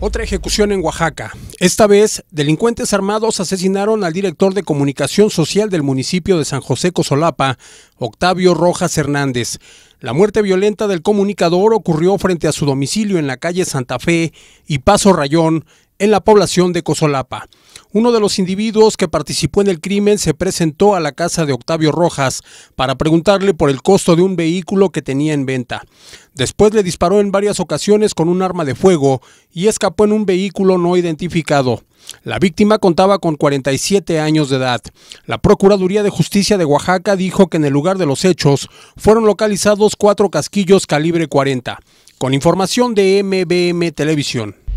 Otra ejecución en Oaxaca. Esta vez, delincuentes armados asesinaron al director de comunicación social del municipio de San José Cozolapa, Octavio Rojas Hernández. La muerte violenta del comunicador ocurrió frente a su domicilio en la calle Santa Fe y Paso Rayón, en la población de Cozolapa. Uno de los individuos que participó en el crimen se presentó a la casa de Octavio Rojas para preguntarle por el costo de un vehículo que tenía en venta. Después le disparó en varias ocasiones con un arma de fuego y escapó en un vehículo no identificado. La víctima contaba con 47 años de edad. La Procuraduría de Justicia de Oaxaca dijo que en el lugar de los hechos fueron localizados cuatro casquillos calibre 40. Con información de MBM Televisión.